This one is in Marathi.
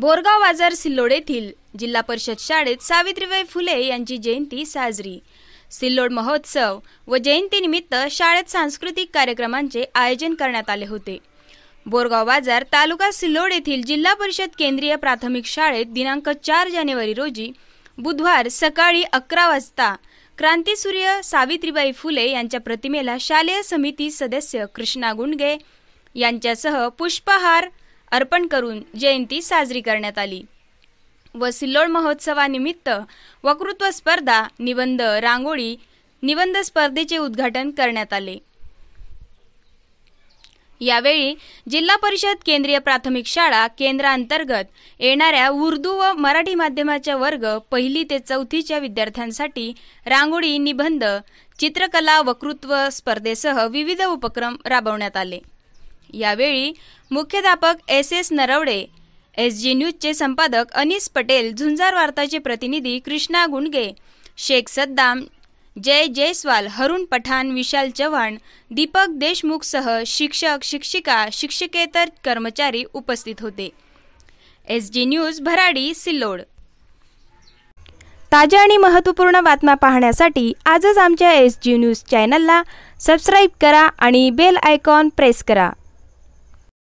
बोरगाव बाजार सिल्लोड येथील जिल्हा परिषद शाळेत सावित्रीबाई फुले यांची जयंती साजरी सिल्लोड महोत्सव व जयंतीनिमित्त शाळेत सांस्कृतिक कार्यक्रमांचे आयोजन करण्यात आले होते बोरगाव बाजार तालुका सिल्लोड येथील जिल्हा परिषद केंद्रीय प्राथमिक शाळेत दिनांक चार जानेवारी रोजी बुधवार सकाळी अकरा वाजता क्रांतीसूर्य सावित्रीबाई फुले यांच्या प्रतिमेला शालेय समिती सदस्य कृष्णा गुंडगे यांच्यासह पुष्पहार अर्पण करून जयंती साजरी करण्यात आली व सिल्लोड महोत्सवानिमित्त वक्तृत्व स्पर्धा निबंध रांगोळी निबंध स्पर्धेचे उद्घाटन करण्यात आले यावेळी जिल्हा परिषद केंद्रीय प्राथमिक शाळा केंद्रांतर्गत येणाऱ्या उर्दू व मराठी माध्यमाच्या वर्ग पहिली ते चौथीच्या विद्यार्थ्यांसाठी रांगोळी निबंध चित्रकला वक्तृत्व स्पर्धेसह विविध उपक्रम राबवण्यात आले यावेळी मुख्याध्यापक S S Narwade S G न्यूजचे संपादक अनिस पटेल झुंजार वार्ताचे प्रतिनिधी कृष्णा गुंडगे शेख सद्दाम जय जयस्वाल हरुण पठाण विशाल चव्हाण दीपक देशमुखसह शिक्षक शिक्षिका शिक्षकेतर कर्मचारी उपस्थित होते S G news Bharadi Sillod ताज्या आणि महत्त्वपूर्ण बातम्या पाहण्यासाठी आजच आमच्या एस जी न्यूज चॅनलला सबस्क्राईब करा आणि बेल आयकॉन प्रेस करा